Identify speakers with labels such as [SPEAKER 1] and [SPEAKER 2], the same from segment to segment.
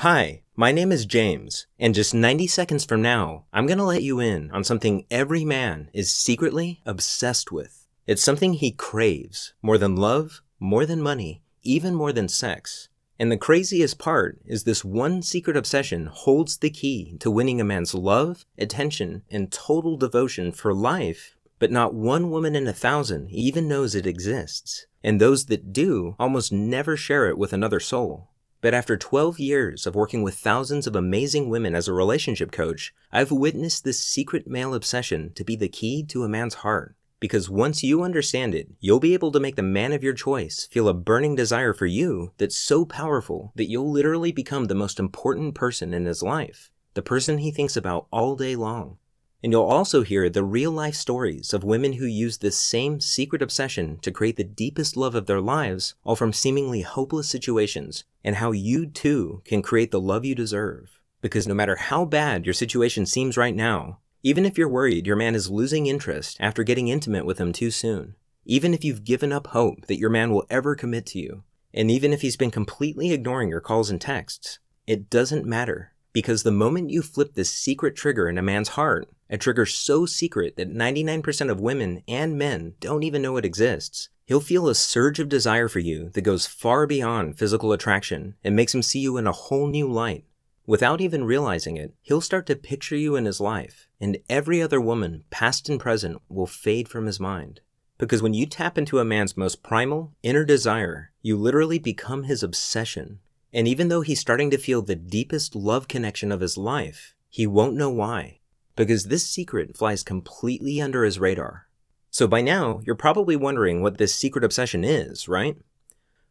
[SPEAKER 1] Hi, my name is James, and just 90 seconds from now, I'm gonna let you in on something every man is secretly obsessed with. It's something he craves more than love, more than money, even more than sex. And the craziest part is this one secret obsession holds the key to winning a man's love, attention, and total devotion for life, but not one woman in a thousand even knows it exists. And those that do almost never share it with another soul. But after 12 years of working with thousands of amazing women as a relationship coach, I've witnessed this secret male obsession to be the key to a man's heart. Because once you understand it, you'll be able to make the man of your choice feel a burning desire for you that's so powerful that you'll literally become the most important person in his life. The person he thinks about all day long, and you'll also hear the real life stories of women who used this same secret obsession to create the deepest love of their lives, all from seemingly hopeless situations, and how you too can create the love you deserve. Because no matter how bad your situation seems right now, even if you're worried your man is losing interest after getting intimate with him too soon, even if you've given up hope that your man will ever commit to you, and even if he's been completely ignoring your calls and texts, it doesn't matter. Because the moment you flip this secret trigger in a man's heart, a trigger so secret that 99% of women and men don't even know it exists. He'll feel a surge of desire for you that goes far beyond physical attraction and makes him see you in a whole new light. Without even realizing it, he'll start to picture you in his life, and every other woman, past and present, will fade from his mind. Because when you tap into a man's most primal, inner desire, you literally become his obsession. And even though he's starting to feel the deepest love connection of his life, he won't know why because this secret flies completely under his radar. So by now, you're probably wondering what this secret obsession is, right?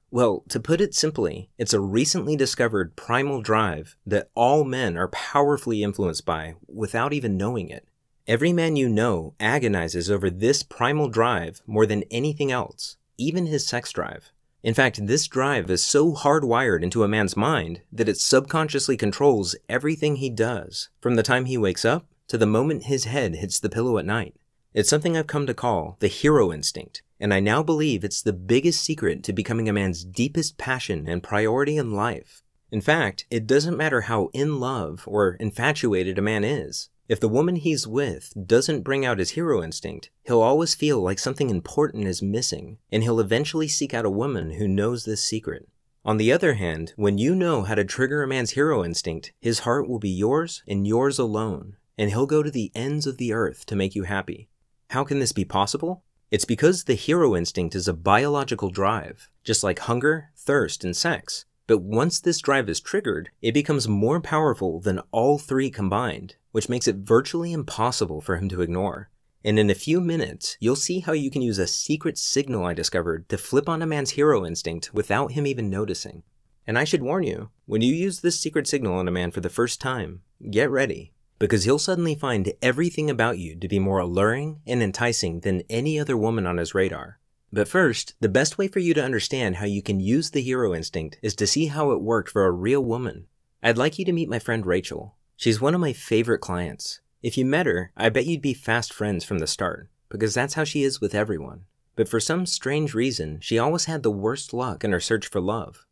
[SPEAKER 1] Well, to put it simply, it's a recently discovered primal drive that all men are powerfully influenced by without even knowing it. Every man you know agonizes over this primal drive more than anything else, even his sex drive. In fact, this drive is so hardwired into a man's mind that it subconsciously controls everything he does, from the time he wakes up to the moment his head hits the pillow at night. It's something I've come to call the hero instinct, and I now believe it's the biggest secret to becoming a man's deepest passion and priority in life. In fact, it doesn't matter how in love or infatuated a man is. If the woman he's with doesn't bring out his hero instinct, he'll always feel like something important is missing, and he'll eventually seek out a woman who knows this secret. On the other hand, when you know how to trigger a man's hero instinct, his heart will be yours and yours alone and he'll go to the ends of the earth to make you happy. How can this be possible? It's because the hero instinct is a biological drive, just like hunger, thirst, and sex. But once this drive is triggered, it becomes more powerful than all three combined, which makes it virtually impossible for him to ignore. And in a few minutes, you'll see how you can use a secret signal I discovered to flip on a man's hero instinct without him even noticing. And I should warn you, when you use this secret signal on a man for the first time, get ready, because he'll suddenly find everything about you to be more alluring and enticing than any other woman on his radar. But first, the best way for you to understand how you can use the hero instinct is to see how it worked for a real woman. I'd like you to meet my friend Rachel. She's one of my favorite clients. If you met her, I bet you'd be fast friends from the start, because that's how she is with everyone. But for some strange reason, she always had the worst luck in her search for love.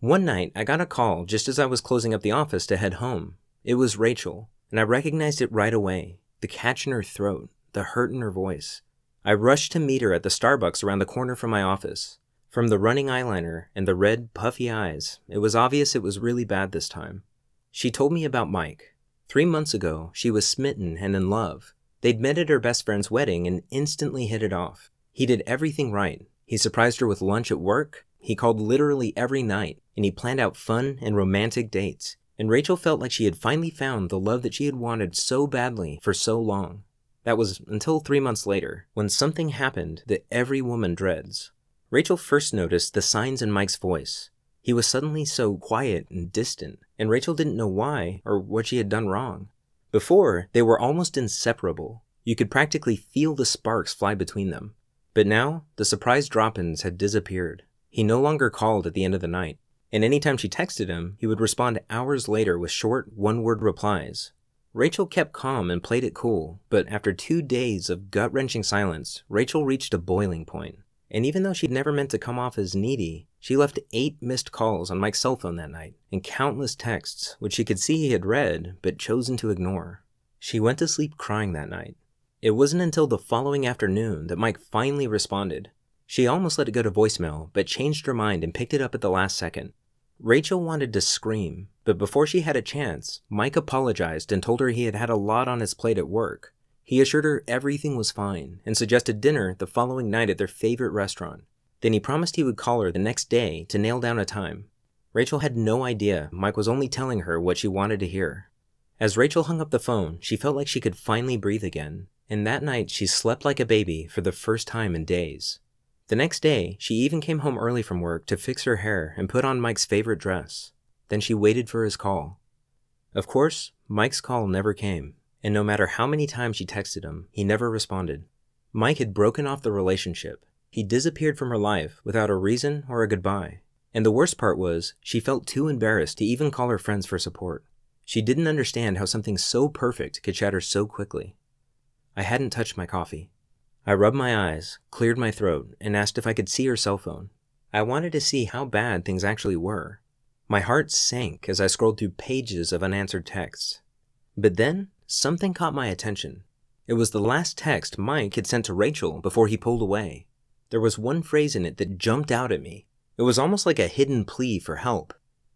[SPEAKER 1] One night, I got a call just as I was closing up the office to head home. It was Rachel, and I recognized it right away the catch in her throat, the hurt in her voice. I rushed to meet her at the Starbucks around the corner from my office. From the running eyeliner and the red, puffy eyes, it was obvious it was really bad this time. She told me about Mike. Three months ago, she was smitten and in love. They'd met at her best friend's wedding and instantly hit it off. He did everything right. He surprised her with lunch at work, he called literally every night, and he planned out fun and romantic dates and Rachel felt like she had finally found the love that she had wanted so badly for so long. That was until three months later, when something happened that every woman dreads. Rachel first noticed the signs in Mike's voice. He was suddenly so quiet and distant, and Rachel didn't know why or what she had done wrong. Before, they were almost inseparable. You could practically feel the sparks fly between them. But now, the surprise drop ins had disappeared. He no longer called at the end of the night, and anytime she texted him, he would respond hours later with short, one word replies. Rachel kept calm and played it cool, but after two days of gut wrenching silence, Rachel reached a boiling point. And even though she'd never meant to come off as needy, she left eight missed calls on Mike's cell phone that night, and countless texts, which she could see he had read but chosen to ignore. She went to sleep crying that night. It wasn't until the following afternoon that Mike finally responded. She almost let it go to voicemail, but changed her mind and picked it up at the last second. Rachel wanted to scream, but before she had a chance, Mike apologized and told her he had had a lot on his plate at work. He assured her everything was fine and suggested dinner the following night at their favorite restaurant. Then he promised he would call her the next day to nail down a time. Rachel had no idea Mike was only telling her what she wanted to hear. As Rachel hung up the phone, she felt like she could finally breathe again, and that night she slept like a baby for the first time in days. The next day, she even came home early from work to fix her hair and put on Mike's favorite dress. Then she waited for his call. Of course, Mike's call never came, and no matter how many times she texted him, he never responded. Mike had broken off the relationship. He disappeared from her life without a reason or a goodbye. And the worst part was, she felt too embarrassed to even call her friends for support. She didn't understand how something so perfect could shatter so quickly. I hadn't touched my coffee. I rubbed my eyes, cleared my throat, and asked if I could see her cell phone. I wanted to see how bad things actually were. My heart sank as I scrolled through pages of unanswered texts. But then, something caught my attention. It was the last text Mike had sent to Rachel before he pulled away. There was one phrase in it that jumped out at me. It was almost like a hidden plea for help.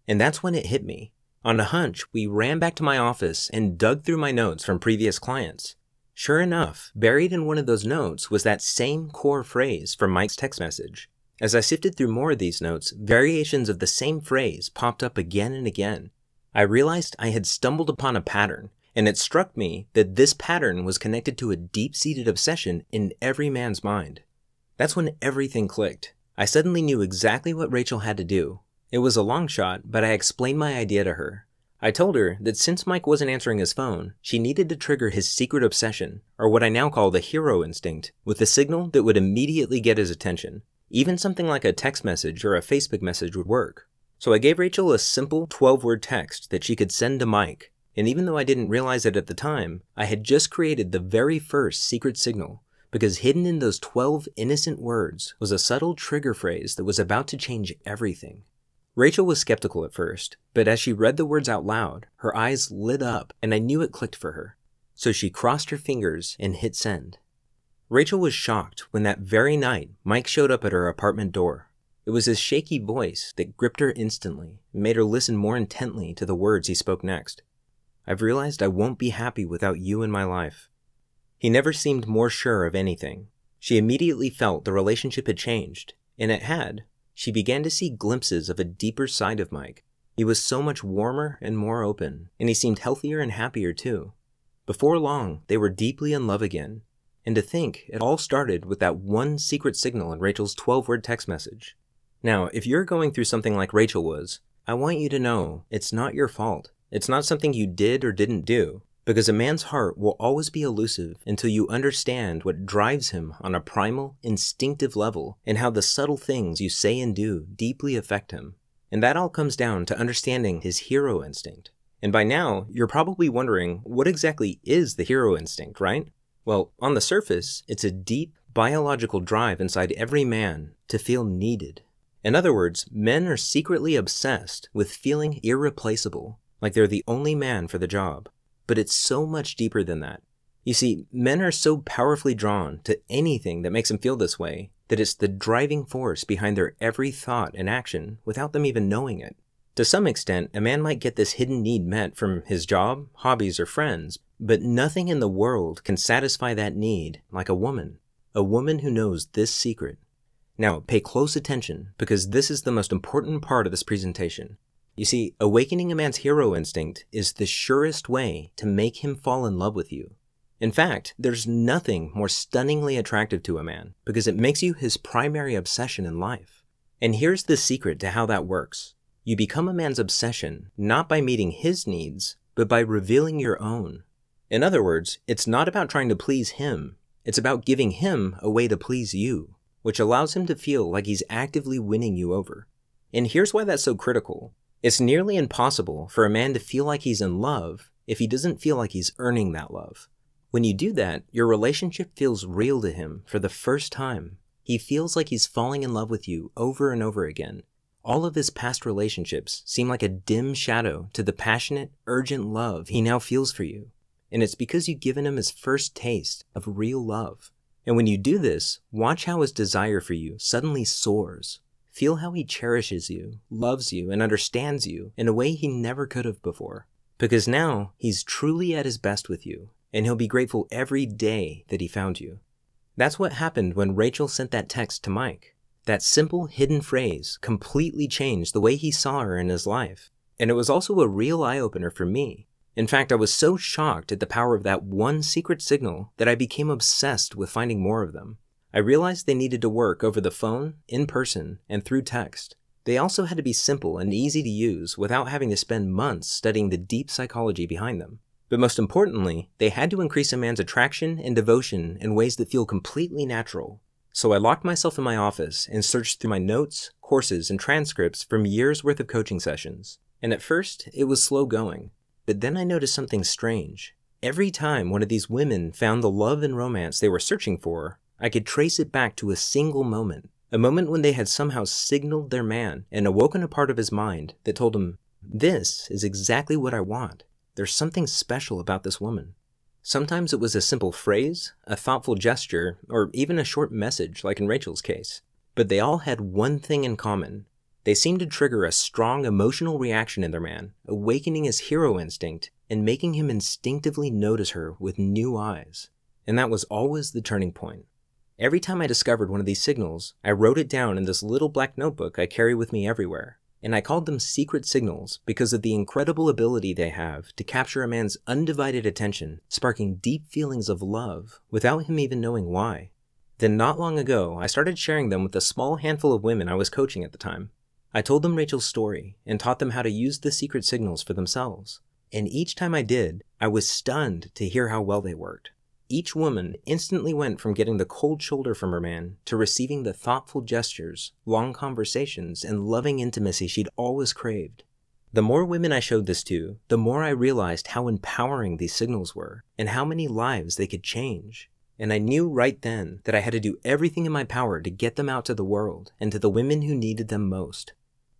[SPEAKER 1] And that's when it hit me. On a hunch, we ran back to my office and dug through my notes from previous clients. Sure enough, buried in one of those notes was that same core phrase from Mike's text message. As I sifted through more of these notes, variations of the same phrase popped up again and again. I realized I had stumbled upon a pattern, and it struck me that this pattern was connected to a deep seated obsession in every man's mind. That's when everything clicked. I suddenly knew exactly what Rachel had to do. It was a long shot, but I explained my idea to her. I told her that since Mike wasn't answering his phone, she needed to trigger his secret obsession, or what I now call the hero instinct, with a signal that would immediately get his attention. Even something like a text message or a Facebook message would work. So I gave Rachel a simple 12 word text that she could send to Mike, and even though I didn't realize it at the time, I had just created the very first secret signal, because hidden in those 12 innocent words was a subtle trigger phrase that was about to change everything. Rachel was skeptical at first, but as she read the words out loud, her eyes lit up and I knew it clicked for her. So she crossed her fingers and hit send. Rachel was shocked when that very night Mike showed up at her apartment door. It was his shaky voice that gripped her instantly and made her listen more intently to the words he spoke next. I've realized I won't be happy without you in my life. He never seemed more sure of anything. She immediately felt the relationship had changed, and it had, she began to see glimpses of a deeper side of Mike. He was so much warmer and more open, and he seemed healthier and happier too. Before long, they were deeply in love again. And to think, it all started with that one secret signal in Rachel's 12 word text message. Now, if you're going through something like Rachel was, I want you to know it's not your fault. It's not something you did or didn't do because a man's heart will always be elusive until you understand what drives him on a primal, instinctive level and how the subtle things you say and do deeply affect him. And that all comes down to understanding his hero instinct. And by now, you're probably wondering what exactly is the hero instinct, right? Well, on the surface, it's a deep biological drive inside every man to feel needed. In other words, men are secretly obsessed with feeling irreplaceable, like they're the only man for the job. But it's so much deeper than that. You see, men are so powerfully drawn to anything that makes them feel this way that it's the driving force behind their every thought and action without them even knowing it. To some extent, a man might get this hidden need met from his job, hobbies, or friends, but nothing in the world can satisfy that need like a woman. A woman who knows this secret. Now, pay close attention because this is the most important part of this presentation. You see, awakening a man's hero instinct is the surest way to make him fall in love with you. In fact, there's nothing more stunningly attractive to a man because it makes you his primary obsession in life. And here's the secret to how that works you become a man's obsession not by meeting his needs, but by revealing your own. In other words, it's not about trying to please him, it's about giving him a way to please you, which allows him to feel like he's actively winning you over. And here's why that's so critical it's nearly impossible for a man to feel like he's in love if he doesn't feel like he's earning that love. When you do that, your relationship feels real to him for the first time. He feels like he's falling in love with you over and over again. All of his past relationships seem like a dim shadow to the passionate, urgent love he now feels for you. And it's because you've given him his first taste of real love. And when you do this, watch how his desire for you suddenly soars. Feel how he cherishes you, loves you, and understands you in a way he never could have before. Because now he's truly at his best with you, and he'll be grateful every day that he found you. That's what happened when Rachel sent that text to Mike. That simple, hidden phrase completely changed the way he saw her in his life. And it was also a real eye opener for me. In fact, I was so shocked at the power of that one secret signal that I became obsessed with finding more of them. I realized they needed to work over the phone, in person, and through text. They also had to be simple and easy to use without having to spend months studying the deep psychology behind them. But most importantly, they had to increase a man's attraction and devotion in ways that feel completely natural. So I locked myself in my office and searched through my notes, courses, and transcripts from years worth of coaching sessions. And at first, it was slow going. But then I noticed something strange. Every time one of these women found the love and romance they were searching for, I could trace it back to a single moment, a moment when they had somehow signaled their man and awoken a part of his mind that told him, This is exactly what I want. There's something special about this woman. Sometimes it was a simple phrase, a thoughtful gesture, or even a short message, like in Rachel's case. But they all had one thing in common they seemed to trigger a strong emotional reaction in their man, awakening his hero instinct and making him instinctively notice her with new eyes. And that was always the turning point. Every time I discovered one of these signals, I wrote it down in this little black notebook I carry with me everywhere, and I called them secret signals because of the incredible ability they have to capture a man's undivided attention, sparking deep feelings of love without him even knowing why. Then, not long ago, I started sharing them with a small handful of women I was coaching at the time. I told them Rachel's story and taught them how to use the secret signals for themselves. And each time I did, I was stunned to hear how well they worked. Each woman instantly went from getting the cold shoulder from her man to receiving the thoughtful gestures, long conversations, and loving intimacy she'd always craved. The more women I showed this to, the more I realized how empowering these signals were and how many lives they could change. And I knew right then that I had to do everything in my power to get them out to the world and to the women who needed them most.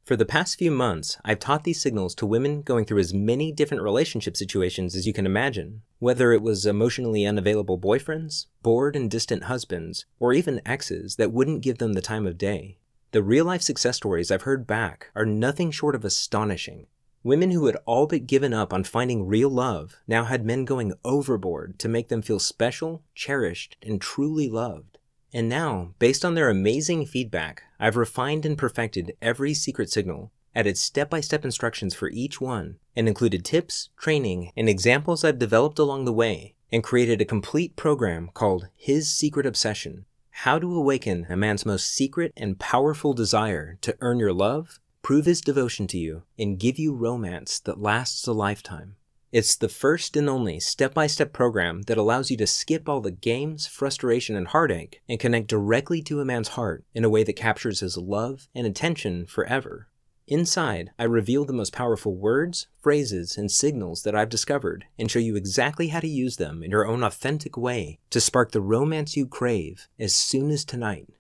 [SPEAKER 1] For the past few months, I've taught these signals to women going through as many different relationship situations as you can imagine, whether it was emotionally unavailable boyfriends, bored and distant husbands, or even exes that wouldn't give them the time of day. The real life success stories I've heard back are nothing short of astonishing. Women who had all but given up on finding real love now had men going overboard to make them feel special, cherished, and truly loved. And now, based on their amazing feedback, I've refined and perfected every secret signal, added step-by-step -step instructions for each one, and included tips, training, and examples I've developed along the way, and created a complete program called His Secret Obsession, How to Awaken a Man's Most Secret and Powerful Desire to Earn Your Love, Prove His Devotion to You, and Give You Romance That Lasts a Lifetime. It's the first and only step by step program that allows you to skip all the games, frustration, and heartache and connect directly to a man's heart in a way that captures his love and attention forever. Inside, I reveal the most powerful words, phrases, and signals that I've discovered and show you exactly how to use them in your own authentic way to spark the romance you crave as soon as tonight.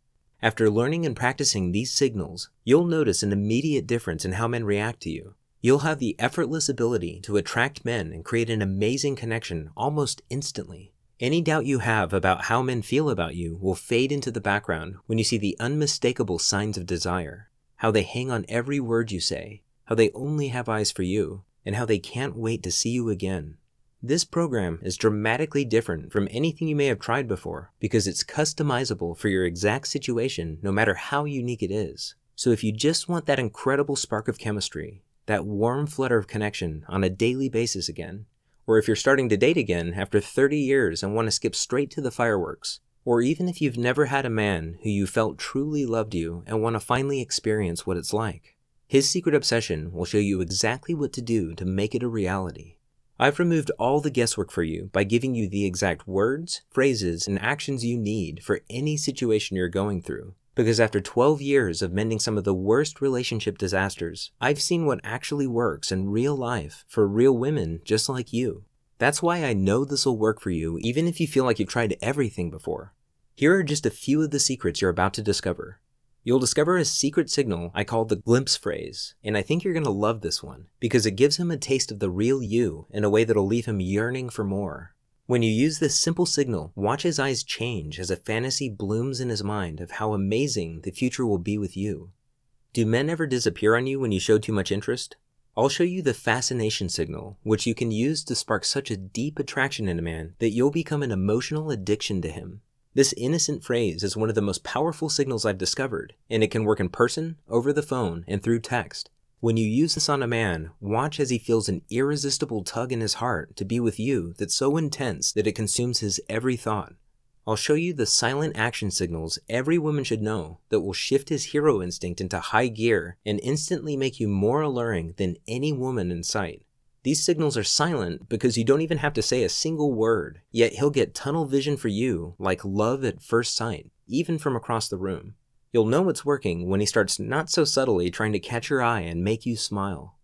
[SPEAKER 1] After learning and practicing these signals, you'll notice an immediate difference in how men react to you. You'll have the effortless ability to attract men and create an amazing connection almost instantly. Any doubt you have about how men feel about you will fade into the background when you see the unmistakable signs of desire, how they hang on every word you say, how they only have eyes for you, and how they can't wait to see you again. This program is dramatically different from anything you may have tried before because it's customizable for your exact situation no matter how unique it is. So if you just want that incredible spark of chemistry, that warm flutter of connection on a daily basis again. Or if you're starting to date again after 30 years and want to skip straight to the fireworks. Or even if you've never had a man who you felt truly loved you and want to finally experience what it's like. His Secret Obsession will show you exactly what to do to make it a reality. I've removed all the guesswork for you by giving you the exact words, phrases, and actions you need for any situation you're going through. Because after 12 years of mending some of the worst relationship disasters, I've seen what actually works in real life for real women just like you. That's why I know this will work for you, even if you feel like you've tried everything before. Here are just a few of the secrets you're about to discover. You'll discover a secret signal I call the glimpse phrase, and I think you're going to love this one because it gives him a taste of the real you in a way that'll leave him yearning for more. When you use this simple signal, watch his eyes change as a fantasy blooms in his mind of how amazing the future will be with you. Do men ever disappear on you when you show too much interest? I'll show you the fascination signal, which you can use to spark such a deep attraction in a man that you'll become an emotional addiction to him. This innocent phrase is one of the most powerful signals I've discovered, and it can work in person, over the phone, and through text. When you use this on a man, watch as he feels an irresistible tug in his heart to be with you that's so intense that it consumes his every thought. I'll show you the silent action signals every woman should know that will shift his hero instinct into high gear and instantly make you more alluring than any woman in sight. These signals are silent because you don't even have to say a single word, yet he'll get tunnel vision for you like love at first sight, even from across the room. You'll know it's working when he starts not so subtly trying to catch your eye and make you smile.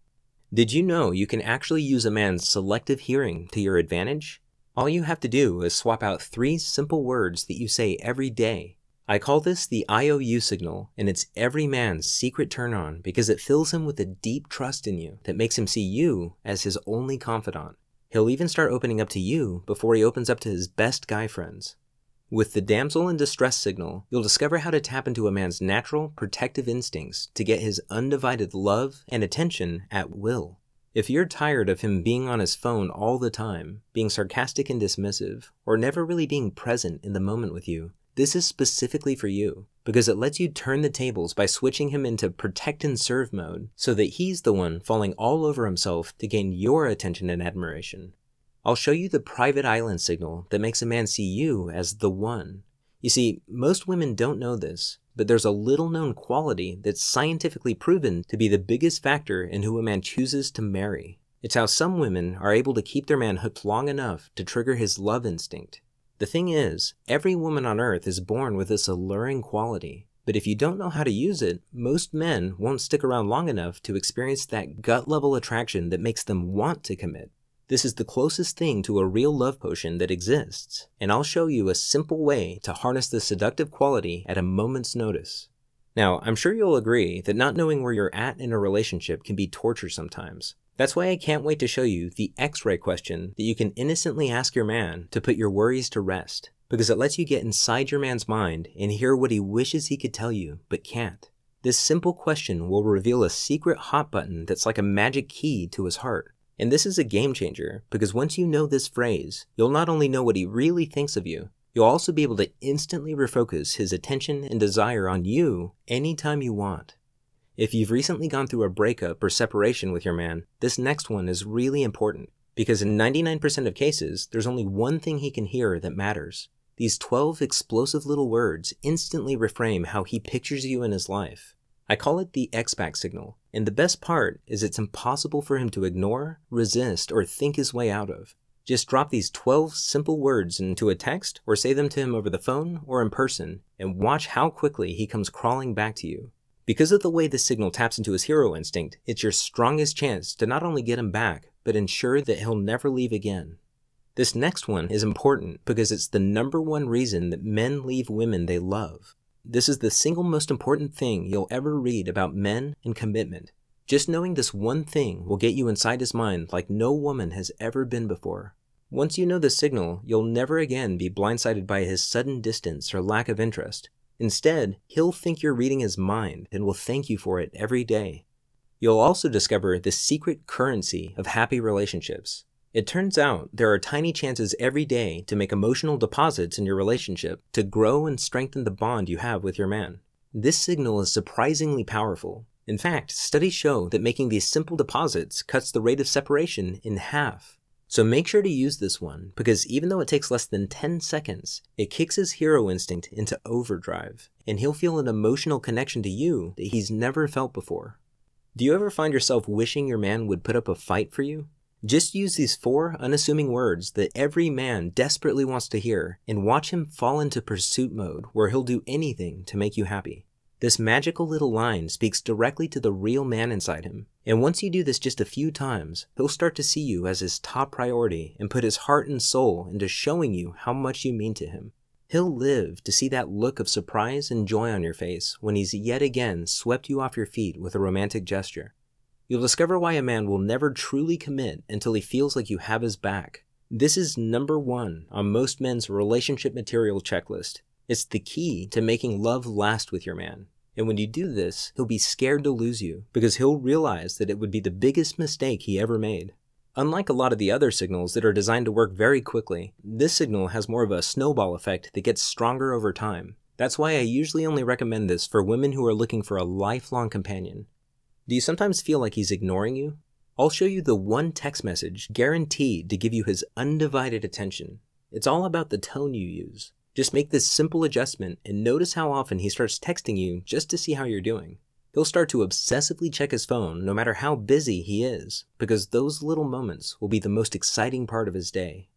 [SPEAKER 1] Did you know you can actually use a man's selective hearing to your advantage? All you have to do is swap out three simple words that you say every day. I call this the IOU signal, and it's every man's secret turn on because it fills him with a deep trust in you that makes him see you as his only confidant. He'll even start opening up to you before he opens up to his best guy friends. With the damsel in distress signal, you'll discover how to tap into a man's natural, protective instincts to get his undivided love and attention at will. If you're tired of him being on his phone all the time, being sarcastic and dismissive, or never really being present in the moment with you, this is specifically for you because it lets you turn the tables by switching him into protect and serve mode so that he's the one falling all over himself to gain your attention and admiration. I'll show you the private island signal that makes a man see you as the one. You see, most women don't know this, but there's a little known quality that's scientifically proven to be the biggest factor in who a man chooses to marry. It's how some women are able to keep their man hooked long enough to trigger his love instinct. The thing is, every woman on earth is born with this alluring quality, but if you don't know how to use it, most men won't stick around long enough to experience that gut level attraction that makes them want to commit. This is the closest thing to a real love potion that exists, and I'll show you a simple way to harness the seductive quality at a moment's notice. Now, I'm sure you'll agree that not knowing where you're at in a relationship can be torture sometimes. That's why I can't wait to show you the x-ray question that you can innocently ask your man to put your worries to rest, because it lets you get inside your man's mind and hear what he wishes he could tell you, but can't. This simple question will reveal a secret hot button that's like a magic key to his heart. And this is a game changer because once you know this phrase, you'll not only know what he really thinks of you, you'll also be able to instantly refocus his attention and desire on you anytime you want. If you've recently gone through a breakup or separation with your man, this next one is really important because in 99% of cases, there's only one thing he can hear that matters. These 12 explosive little words instantly reframe how he pictures you in his life, I call it the X-back signal, and the best part is it's impossible for him to ignore, resist, or think his way out of. Just drop these 12 simple words into a text or say them to him over the phone or in person, and watch how quickly he comes crawling back to you. Because of the way this signal taps into his hero instinct, it's your strongest chance to not only get him back, but ensure that he'll never leave again. This next one is important because it's the number one reason that men leave women they love. This is the single most important thing you'll ever read about men and commitment. Just knowing this one thing will get you inside his mind like no woman has ever been before. Once you know the signal, you'll never again be blindsided by his sudden distance or lack of interest. Instead, he'll think you're reading his mind and will thank you for it every day. You'll also discover the secret currency of happy relationships it turns out there are tiny chances every day to make emotional deposits in your relationship to grow and strengthen the bond you have with your man. This signal is surprisingly powerful. In fact, studies show that making these simple deposits cuts the rate of separation in half. So make sure to use this one because even though it takes less than 10 seconds, it kicks his hero instinct into overdrive, and he'll feel an emotional connection to you that he's never felt before. Do you ever find yourself wishing your man would put up a fight for you? Just use these four unassuming words that every man desperately wants to hear and watch him fall into pursuit mode where he'll do anything to make you happy. This magical little line speaks directly to the real man inside him. And once you do this just a few times, he'll start to see you as his top priority and put his heart and soul into showing you how much you mean to him. He'll live to see that look of surprise and joy on your face when he's yet again swept you off your feet with a romantic gesture. You'll discover why a man will never truly commit until he feels like you have his back. This is number one on most men's relationship material checklist. It's the key to making love last with your man. And when you do this, he'll be scared to lose you because he'll realize that it would be the biggest mistake he ever made. Unlike a lot of the other signals that are designed to work very quickly, this signal has more of a snowball effect that gets stronger over time. That's why I usually only recommend this for women who are looking for a lifelong companion. Do you sometimes feel like he's ignoring you? I'll show you the one text message guaranteed to give you his undivided attention. It's all about the tone you use. Just make this simple adjustment and notice how often he starts texting you just to see how you're doing. He'll start to obsessively check his phone no matter how busy he is, because those little moments will be the most exciting part of his day.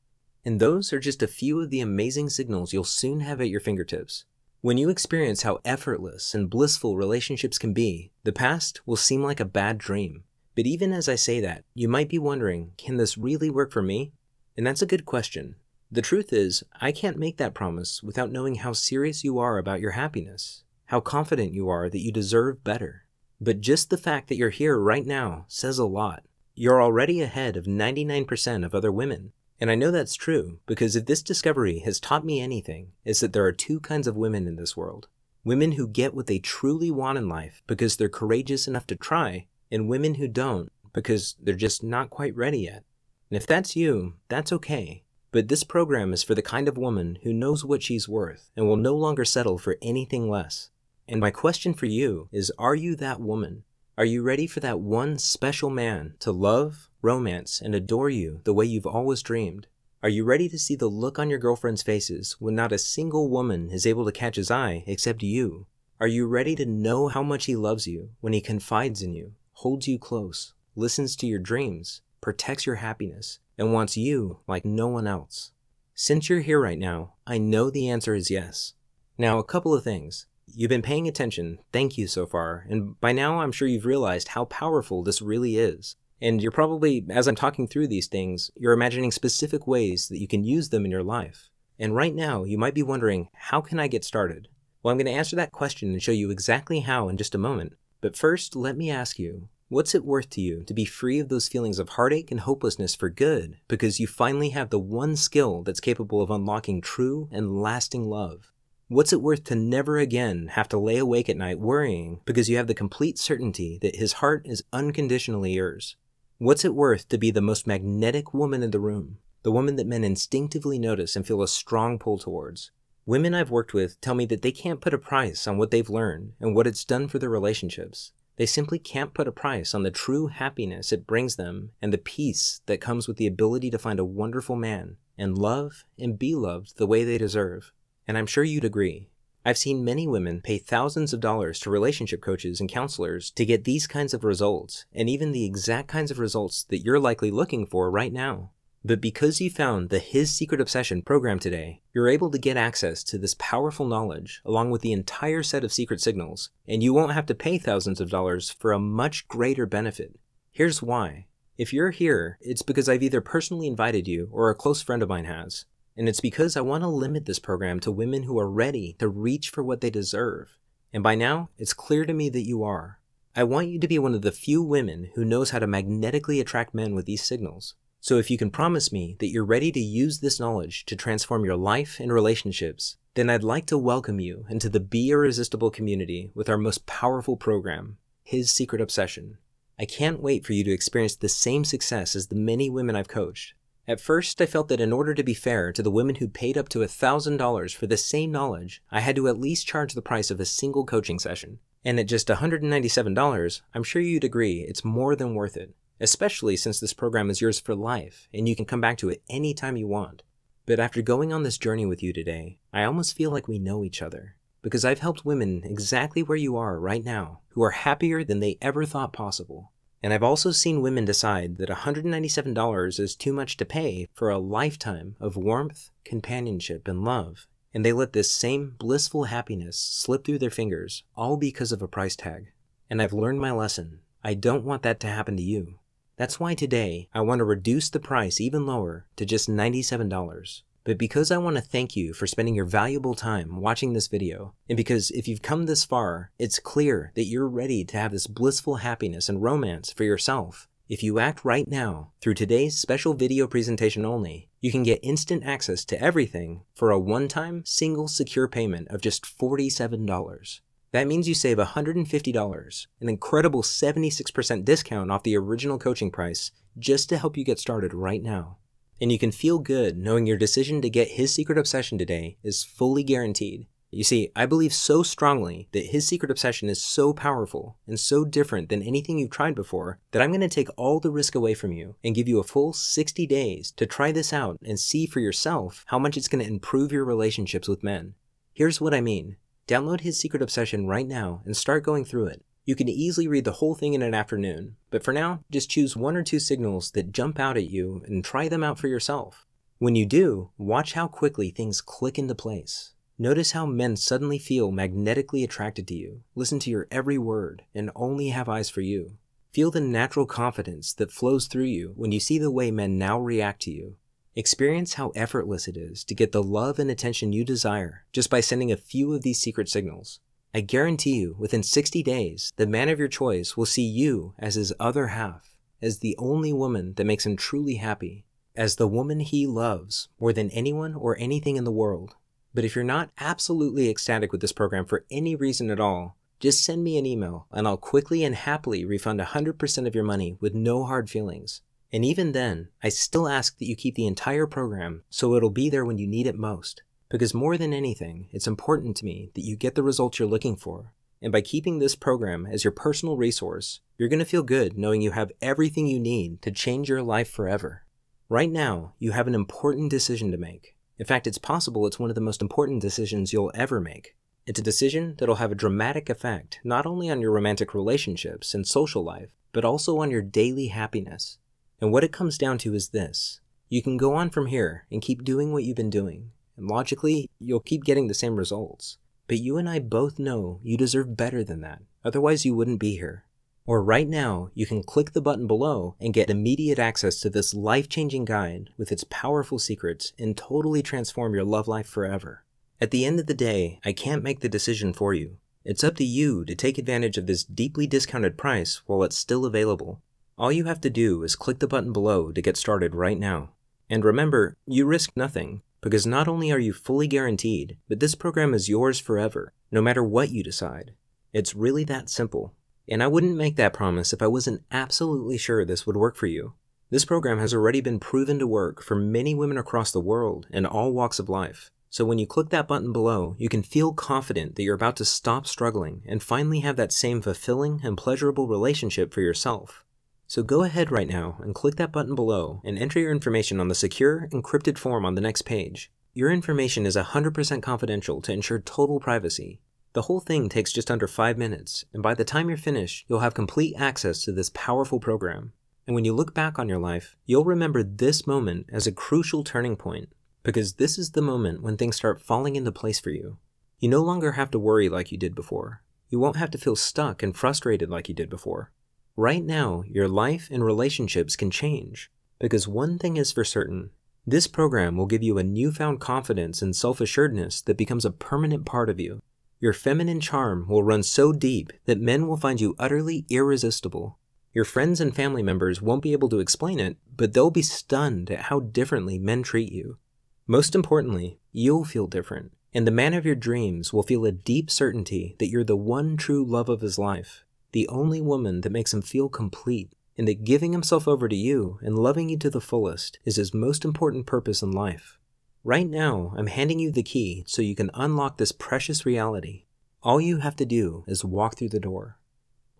[SPEAKER 1] And those are just a few of the amazing signals you'll soon have at your fingertips. When you experience how effortless and blissful relationships can be, the past will seem like a bad dream. But even as I say that, you might be wondering, can this really work for me? And that's a good question. The truth is, I can't make that promise without knowing how serious you are about your happiness, how confident you are that you deserve better. But just the fact that you're here right now says a lot. You're already ahead of 99% of other women. And I know that's true because if this discovery has taught me anything, it's that there are two kinds of women in this world women who get what they truly want in life because they're courageous enough to try, and women who don't because they're just not quite ready yet. And if that's you, that's okay. But this program is for the kind of woman who knows what she's worth and will no longer settle for anything less. And my question for you is Are you that woman? Are you ready for that one special man to love, romance, and adore you the way you've always dreamed? Are you ready to see the look on your girlfriend's faces when not a single woman is able to catch his eye except you? Are you ready to know how much he loves you when he confides in you, holds you close, listens to your dreams, protects your happiness, and wants you like no one else? Since you're here right now, I know the answer is yes. Now, a couple of things. You've been paying attention, thank you so far, and by now I'm sure you've realized how powerful this really is. And you're probably, as I'm talking through these things, you're imagining specific ways that you can use them in your life. And right now, you might be wondering, how can I get started? Well, I'm going to answer that question and show you exactly how in just a moment. But first, let me ask you, what's it worth to you to be free of those feelings of heartache and hopelessness for good because you finally have the one skill that's capable of unlocking true and lasting love? What's it worth to never again have to lay awake at night worrying because you have the complete certainty that his heart is unconditionally yours? What's it worth to be the most magnetic woman in the room, the woman that men instinctively notice and feel a strong pull towards? Women I've worked with tell me that they can't put a price on what they've learned and what it's done for their relationships. They simply can't put a price on the true happiness it brings them and the peace that comes with the ability to find a wonderful man and love and be loved the way they deserve and I'm sure you'd agree. I've seen many women pay thousands of dollars to relationship coaches and counselors to get these kinds of results, and even the exact kinds of results that you're likely looking for right now. But because you found the His Secret Obsession program today, you're able to get access to this powerful knowledge along with the entire set of secret signals, and you won't have to pay thousands of dollars for a much greater benefit. Here's why. If you're here, it's because I've either personally invited you or a close friend of mine has. And it's because I want to limit this program to women who are ready to reach for what they deserve. And by now, it's clear to me that you are. I want you to be one of the few women who knows how to magnetically attract men with these signals. So if you can promise me that you're ready to use this knowledge to transform your life and relationships, then I'd like to welcome you into the Be Irresistible community with our most powerful program, His Secret Obsession. I can't wait for you to experience the same success as the many women I've coached at first, I felt that in order to be fair to the women who paid up to $1,000 for the same knowledge, I had to at least charge the price of a single coaching session. And at just $197, I'm sure you'd agree it's more than worth it, especially since this program is yours for life and you can come back to it anytime you want. But after going on this journey with you today, I almost feel like we know each other because I've helped women exactly where you are right now who are happier than they ever thought possible and I've also seen women decide that $197 is too much to pay for a lifetime of warmth, companionship, and love, and they let this same blissful happiness slip through their fingers, all because of a price tag. And I've learned my lesson. I don't want that to happen to you. That's why today I want to reduce the price even lower to just $97 but because I want to thank you for spending your valuable time watching this video, and because if you've come this far, it's clear that you're ready to have this blissful happiness and romance for yourself. If you act right now, through today's special video presentation only, you can get instant access to everything for a one-time, single secure payment of just $47. That means you save $150, an incredible 76% discount off the original coaching price, just to help you get started right now. And you can feel good knowing your decision to get his secret obsession today is fully guaranteed. You see, I believe so strongly that his secret obsession is so powerful and so different than anything you've tried before that I'm going to take all the risk away from you and give you a full 60 days to try this out and see for yourself how much it's going to improve your relationships with men. Here's what I mean download his secret obsession right now and start going through it. You can easily read the whole thing in an afternoon, but for now, just choose one or two signals that jump out at you and try them out for yourself. When you do, watch how quickly things click into place. Notice how men suddenly feel magnetically attracted to you, listen to your every word, and only have eyes for you. Feel the natural confidence that flows through you when you see the way men now react to you. Experience how effortless it is to get the love and attention you desire just by sending a few of these secret signals. I guarantee you, within 60 days, the man of your choice will see you as his other half, as the only woman that makes him truly happy, as the woman he loves more than anyone or anything in the world. But if you're not absolutely ecstatic with this program for any reason at all, just send me an email and I'll quickly and happily refund 100% of your money with no hard feelings. And even then, I still ask that you keep the entire program so it'll be there when you need it most because more than anything, it's important to me that you get the results you're looking for. And by keeping this program as your personal resource, you're going to feel good knowing you have everything you need to change your life forever. Right now, you have an important decision to make. In fact, it's possible it's one of the most important decisions you'll ever make. It's a decision that'll have a dramatic effect not only on your romantic relationships and social life, but also on your daily happiness. And what it comes down to is this you can go on from here and keep doing what you've been doing, and logically, you'll keep getting the same results. But you and I both know you deserve better than that, otherwise, you wouldn't be here. Or right now, you can click the button below and get immediate access to this life changing guide with its powerful secrets and totally transform your love life forever. At the end of the day, I can't make the decision for you. It's up to you to take advantage of this deeply discounted price while it's still available. All you have to do is click the button below to get started right now. And remember, you risk nothing because not only are you fully guaranteed, but this program is yours forever, no matter what you decide. It's really that simple. And I wouldn't make that promise if I wasn't absolutely sure this would work for you. This program has already been proven to work for many women across the world in all walks of life. So when you click that button below, you can feel confident that you're about to stop struggling and finally have that same fulfilling and pleasurable relationship for yourself. So go ahead right now and click that button below and enter your information on the secure, encrypted form on the next page. Your information is 100% confidential to ensure total privacy. The whole thing takes just under 5 minutes, and by the time you're finished, you'll have complete access to this powerful program. And when you look back on your life, you'll remember this moment as a crucial turning point, because this is the moment when things start falling into place for you. You no longer have to worry like you did before. You won't have to feel stuck and frustrated like you did before. Right now, your life and relationships can change. Because one thing is for certain this program will give you a newfound confidence and self assuredness that becomes a permanent part of you. Your feminine charm will run so deep that men will find you utterly irresistible. Your friends and family members won't be able to explain it, but they'll be stunned at how differently men treat you. Most importantly, you'll feel different, and the man of your dreams will feel a deep certainty that you're the one true love of his life the only woman that makes him feel complete, and that giving himself over to you and loving you to the fullest is his most important purpose in life. Right now, I'm handing you the key so you can unlock this precious reality. All you have to do is walk through the door.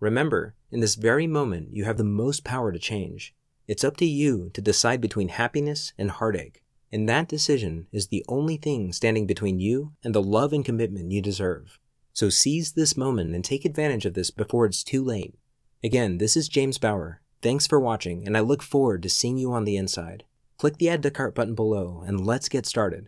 [SPEAKER 1] Remember, in this very moment, you have the most power to change. It's up to you to decide between happiness and heartache, and that decision is the only thing standing between you and the love and commitment you deserve. So seize this moment and take advantage of this before it's too late. Again, this is James Bauer. Thanks for watching, and I look forward to seeing you on the inside. Click the Add to Cart button below, and let's get started.